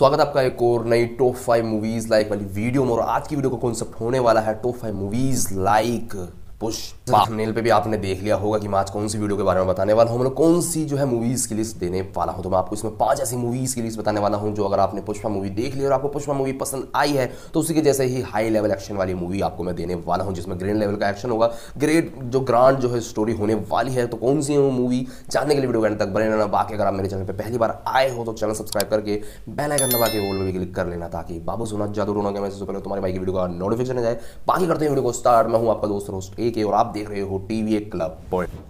स्वागत आपका एक और नई टॉप फाइव मूवीज लाइक वाली वीडियो में और आज की वीडियो का कॉन्सेप्ट होने वाला है top five movies like Pushpa hmm. Thumbnail पे भी आपने देख लिया होगा कि मैं आज कौन सी वीडियो के बारे में बताने वाला हूँ मतलब कौन सी जो है मूवीज़ की लिस्ट देने वाला हूँ तो मैं आपको इसमें पांच ऐसी मूवीज़ की लिस्ट बताने वाला हूँ जो अगर आपने पुष्पा मूवी देख ली और आपको पुष्पा मूवी पसंद आई है तो उसी के जैसे ही हाई लेवल एक्शन वाली मूवी आपको मैं देने वाला हूँ जिसमें ग्रेट लेवल का एक्शन होगा ग्रेट जो ग्रांड जो है स्टोरी होने वाली है तो कौन सी वो मूवी जानने के लिए वीडियो करने तक बने रहना बाकी अगर आप मेरे चैनल पर पहली बार आए हो तो चैनल सब्सक्राइब करके बेल आइकन दबा के वो भी क्लिक कर लेना ताकि बाबू सुना जादू रोना के मैसेज पहले तुम्हारे भाई की वीडियो का नोटिफिकेशन जाए बाकी करते हैं वीडियो को स्टार्ट मैं हूँ आपका दोस्त रोस्ट एक के और आप देख रहे हो टीवी क्लब पॉइंट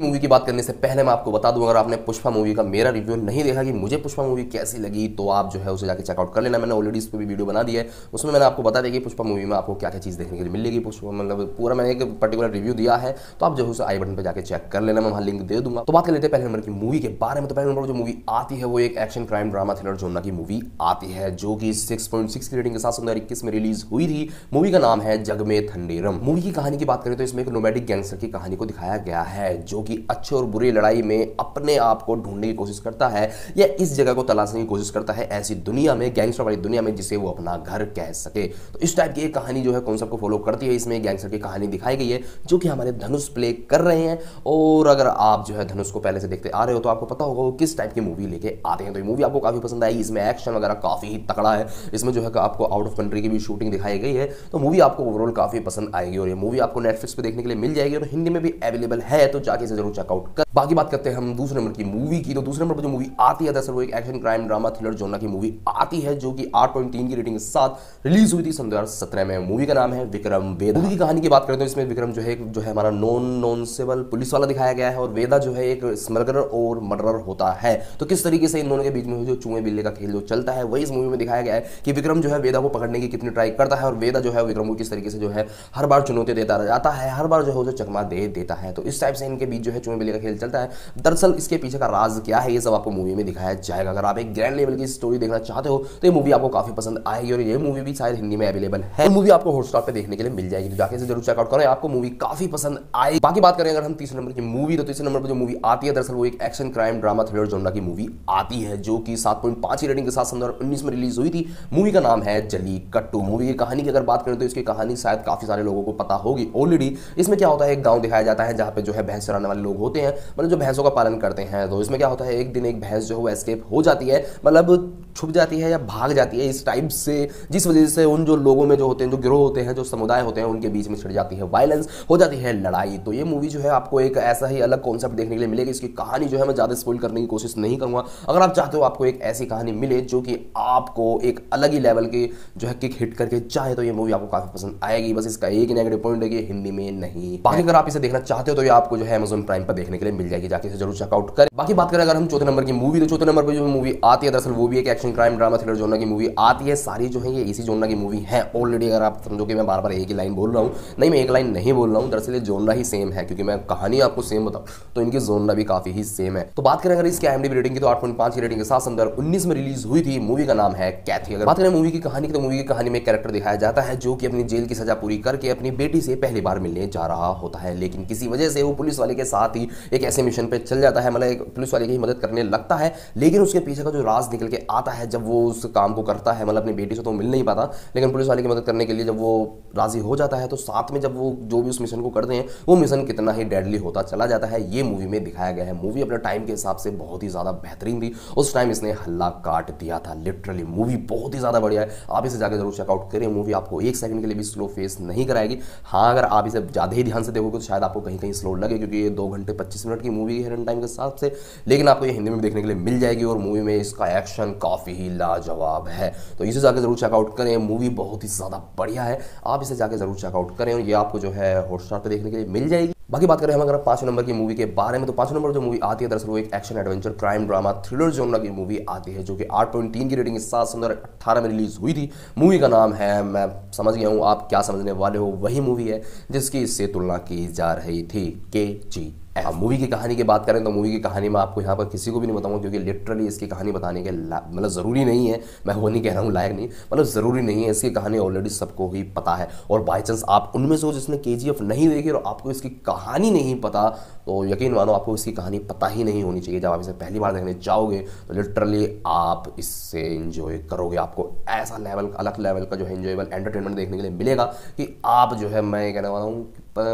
मूवी की बात करने से पहले मैं आपको बता दूं अगर आपने पुष्पा मूवी का मेरा रिव्यू नहीं देखा कि मुझे पुष्पा मूवी कैसी लगी तो आप जो है उसे जाकर चेकआउट कर लेना मैंने ऑलरेडी इस पर भी वीडियो बना दिया है उसमें मैंने आपको बता दिया कि पुष्पा मूवी में आपको क्या क्या चीज़ देखने के लिए मिलेगी पुष्पा मतलब पूरा मैंने एक पर्टिकुलर रिव्यू दिया है तो आप जो है उसे आई बटन पर जाकर चेक कर लेना मैं वहाँ लिंक दे दूंगा तो बात कर लेते हैं पहले नंबर की मूवी के बारे में तो पहले नंबर जो मूवी आती है वो एक action crime drama thriller genre की मूवी आती है जो कि सिक्स पॉइंट सिक्स की रेटिंग के साथ सुंदर इक्कीस में रिलीज हुई थी मूवी का नाम है जगमे थंडेरम मूवी की कहानी की बात करें तो इसमें एक नोमेटिक गैंगस्टर की कहानी को दिखाया गया है जो दोस्तों की अच्छे और बुरी लड़ाई में अपने आप को ढूंढने की कोशिश करता है या इस जगह को तलाशने की कोशिश करता है ऐसी दुनिया में गैंगस्टर वाली दुनिया में जिसे वो अपना घर कह सके तो इस टाइप की एक कहानी जो है कौन को फॉलो करती है इसमें गैंगस्टर की कहानी दिखाई गई है जो कि हमारे धनुष प्ले कर रहे हैं और अगर आप जो है धनुष को पहले से देखते आ रहे हो तो आपको पता होगा वो किस टाइप की मूवी लेके आते हैं तो ये मूवी आपको काफ़ी पसंद आई इसमें एक्शन वगैरह काफ़ी ही तकड़ा है इसमें जो है आपको आउट ऑफ कंट्री की भी शूटिंग दिखाई गई है तो मूवी आपको ओवरऑल काफ़ी पसंद आएगी और ये मूवी आपको नेटफ्लिक्स पर देखने के लिए मिल जाएगी और हिंदी में भी अवेलेबल है तो जाके से जरूर चेकआउट कर बाकी बात करते हैं हम दूसरे नंबर की मूवी की तो दूसरे नंबर पर जो मूवी आती है दरअसल वो एक action crime drama thriller genre की मूवी आती है जो कि आठ पॉइंट तीन की रेटिंग के साथ रिलीज हुई थी सन दो में मूवी का नाम है विक्रम वेदा मूवी की कहानी की बात करें तो इसमें विक्रम जो है जो है हमारा नॉन नॉनसेबल पुलिस वाला दिखाया गया है और वेदा जो है एक स्मगलर और मर्डर होता है तो किस तरीके से इन दोनों के बीच में जो चूहे बिल्ले का खेल जो चलता है वही इस मूवी में दिखाया गया है कि विक्रम जो है वेदा को पकड़ने की कितनी ट्राई करता है और वेदा जो है विक्रम को किस तरीके से जो है हर बार चुनौती देता जाता है हर बार जो है उसे चकमा दे देता है तो इस टाइप से इनके बीच जो है चूहे बिल्ली का खेल चलता है दरअसल इसके पीछे का राज क्या है ये सब आपको मूवी में दिखाया जाएगा अगर आप एक ग्रैंड लेवल की स्टोरी देखना चाहते हो तो ये मूवी आपको काफी पसंद आएगी और ये मूवी भी शायद हिंदी में अवेलेबल है मूवी आपको हॉटस्टार पर देखने के लिए मिल जाएगी तो जाके जरूर चेकआउट करें आपको मूवी काफी पसंद आए बाकी बात करें अगर हम तीसरे नंबर की मूवी तो तीसरे नंबर पर जो मूवी आती है दरअसल वो एक action crime drama thriller genre की मूवी आती है जो कि सात पॉइंट पांच की रेटिंग के साथ सन उन्नीस में रिलीज हुई थी मूवी का नाम है जली कट्टू मूवी की कहानी की अगर बात करें तो इसकी कहानी शायद काफी सारे लोगों को पता होगी ऑलरेडी इसमें क्या होता है एक गांव दिखाया जाता है जहां पे जो है भैंस चराने वाले लोग होते हैं मतलब जो भैंसों का पालन करते हैं तो इसमें क्या होता है एक दिन एक भैंस जो है वो एस्केप हो जाती है मतलब छुप जाती है या भाग जाती है इस टाइप से जिस वजह से उन जो लोगों में जो होते हैं जो गिरोह होते हैं जो समुदाय होते हैं उनके बीच में छिड़ जाती है वायलेंस हो जाती है लड़ाई तो ये मूवी जो है आपको एक ऐसा ही अलग कॉन्सेप्ट देखने के लिए मिलेगी इसकी कहानी जो है मैं ज़्यादा स्पोल करने की कोशिश नहीं करूँगा अगर आप चाहते हो आपको एक ऐसी कहानी मिले जो कि आपको एक अलग ही लेवल की जो है किक हिट करके चाहे तो ये मूवी आपको काफ़ी पसंद आएगी बस इसका एक नेगेटिव पॉइंट है कि हिंदी में नहीं बाकी अगर आप इसे देखना चाहते हो तो ये आपको जो है अमेजोन अमेजन प्राइम पर देखने के लिए मिल जाएगी जाके इसे जरूर चेकआउट करें बाकी बात करें अगर हम चौथे नंबर की मूवी तो चौथे नंबर पर जो मूवी आती है दरअसल वो भी एक action crime drama thriller genre की मूवी आती है सारी जो है ये इसी जोनर की मूवी है ऑलरेडी अगर आप समझो कि मैं बार बार एक ही लाइन बोल रहा हूँ नहीं मैं एक लाइन नहीं बोल रहा हूँ दरअसल ये जोनरा ही सेम है क्योंकि मैं कहानी आपको सेम बताऊँ तो इनकी जोनरा भी काफी ही सेम है तो बात करें अगर इसके एमडी रेटिंग की तो आठ की रेटिंग के साथ अंदर उन्नीस में रिलीज हुई थी मूवी का नाम है कैथी अगर बात करें मूवी की कहानी की तो मूवी की कहानी में कैरेक्टर दिखाया जाता है जो कि अपनी जेल की सजा पूरी करके अपनी बेटी से पहली बार मिलने जा रहा होता है लेकिन किसी वजह से वो पुलिस वाले के के साथ ही एक ऐसे मिशन पर चल जाता है मतलब एक पुलिस वाले की मदद करने लगता है लेकिन उसके पीछे का जो राज निकल के आता है जब वो उस काम को करता है मतलब अपनी बेटी से तो मिल नहीं पाता लेकिन पुलिस वाले की मदद करने के लिए जब वो राजी हो जाता है तो साथ में जब वो जो भी उस मिशन को करते हैं वो मिशन कितना ही डेडली होता चला जाता है ये मूवी में दिखाया गया है मूवी अपने टाइम के हिसाब से बहुत ही ज़्यादा बेहतरीन थी उस टाइम इसने हल्ला काट दिया था लिटरली मूवी बहुत ही ज़्यादा बढ़िया है आप इसे जाकर जरूर चेकआउट करें मूवी आपको एक सेकंड के लिए भी स्लो फेस नहीं कराएगी हाँ अगर आप इसे ज़्यादा ही ध्यान से देखोगे तो शायद आपको कहीं कहीं स्लो लगे क्योंकि ये दो घंटे पच्चीस मिनट की मूवी है रन टाइम के हिसाब से लेकिन आपको ये हिंदी में देखने के लिए मिल जाएगी और मूवी में इसका एक्शन काफ़ी ही लाजवाब है तो इसे जाकर ज़रूर चेकआउट करें मूवी बहुत ही ज़्यादा बढ़िया है आप इसे जाकर ज़रूर चेकआउट करें और ये आपको जो है हॉटस्टार पर देखने के लिए मिल जाएगी बाकी बात करें हम अगर पाँच नंबर की मूवी के बारे में तो पाँच नंबर जो मूवी आती है दरअसल वो एक action adventure crime drama thriller genre की मूवी आती है जो कि आठ पॉइंट तीन की रेटिंग के साथ सुंदर अट्ठारह में रिलीज हुई थी मूवी का नाम है मैं समझ गया हूँ आप क्या समझने वाले हो वही मूवी है जिसकी इससे तुलना की जा रही थी के जी मूवी की कहानी की बात करें तो मूवी की कहानी में आपको यहाँ पर किसी को भी नहीं बताऊंगा क्योंकि लिटरली इसकी कहानी बताने के मतलब ज़रूरी नहीं है मैं वो नहीं कह रहा हूँ लायक नहीं मतलब ज़रूरी नहीं है इसकी कहानी ऑलरेडी सबको ही पता है और बाई चांस आप उनमें से हो जिसने के नहीं देखी और आपको इसकी कहानी नहीं पता तो यकीन मानो आपको इसकी कहानी पता ही नहीं होनी चाहिए जब आप इसे पहली बार देखने जाओगे तो लिटरली आप इससे इन्जॉय करोगे आपको ऐसा लेवल अलग लेवल का जो है इंजॉयबल एंटरटेनमेंट देखने के लिए मिलेगा कि आप जो है मैं कहने वाला हूँ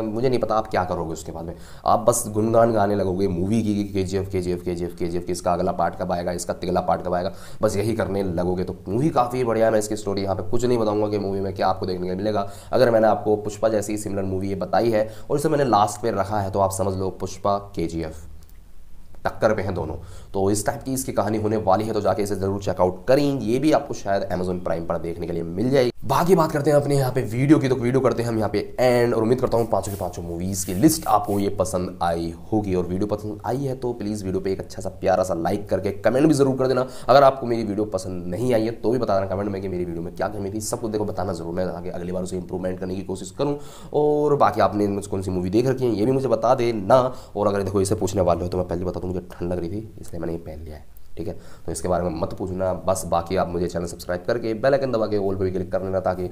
मुझे नहीं पता आप क्या करोगे उसके बाद में आप बस गुनगान गाने लगोगे मूवी की के जी एफ के जी एफ के जी एफ के जी एफ की इसका अगला पार्ट कब आएगा इसका तिगला पार्ट कब आएगा बस यही करने लगोगे तो मूवी काफ़ी बढ़िया है मैं इसकी स्टोरी यहाँ पे कुछ नहीं बताऊंगा कि मूवी में क्या आपको देखने को मिलेगा अगर मैंने आपको पुष्पा जैसी सिमिलर मूवी ये बताई है और इसे मैंने लास्ट पर रखा है तो आप समझ लो पुष्पा के टक्कर पे हैं दोनों तो इस टाइप की इसकी कहानी होने वाली है तो जाके इसे ज़रूर चेकआउट करें ये भी आपको शायद अमेजोन प्राइम पर देखने के लिए मिल जाएगी बाकी बात करते हैं अपने यहाँ पे वीडियो की तो वीडियो करते हैं हम यहाँ पे एंड और उम्मीद करता हूँ पांचों के पांचों मूवीज़ की लिस्ट आपको ये पसंद आई होगी और वीडियो पसंद आई है तो प्लीज़ वीडियो पे एक अच्छा सा प्यारा सा लाइक करके कमेंट भी जरूर कर देना अगर आपको मेरी वीडियो पसंद नहीं आई है तो भी बताना कमेंट में कि मेरी वीडियो में क्या कमी थी सब देखो बताना जरूर मैं आगे अगली बार उसे इंप्रूवमेंट करने की कोशिश करूँ और बाकी आपने कौन सी मूवी देख रखी है ये भी मुझे बता देना और अगर देखो इसे पूछने वाले हो तो मैं पहले बता दूँ मुझे ठंड लग रही थी इसलिए मैंने ये पहन लिया है ठीक है तो इसके बारे में मत पूछना बस बाकी आप मुझे चैनल सब्सक्राइब करके बेल आइकन दबा के ऑल पर भी क्लिक कर लेना ताकि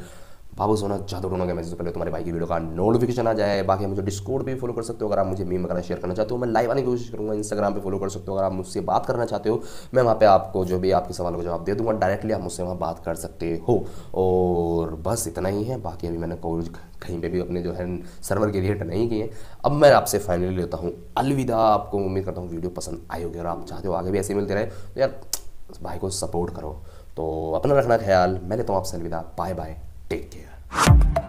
बाबू सोना चाहते टोना के मैसेज पहले तुम्हारे भाई की वीडियो का नोटिफिकेशन आ जाए बाकी मुझे डिस्कोड पे फॉलो कर सकते हो अगर आप मुझे मीम वगैरह शेयर करना चाहते हो मैं लाइव आने की कोशिश करूँगा इंस्टाग्राम पे फॉलो कर सकते हो अगर आप मुझसे बात करना चाहते हो मैं वहाँ पे आपको जो भी आपके सवालों का जवाब दे दूँगा डायरेक्टली आप मुझसे वहाँ बात कर सकते हो और बस इतना ही है बाकी अभी मैंने कॉल कहीं पर भी अपने जो है सर्वर के रेट नहीं किए अब मैं आपसे फाइनली लेता हूँ अलविदा आपको उम्मीद करता हूँ वीडियो पसंद आई होगी और आप चाहते हो आगे भी ऐसे मिलते रहे तो यार भाई को सपोर्ट करो तो अपना रखना ख्याल मैं लेता हूँ आपसे अलविदा बाय बाय Take care.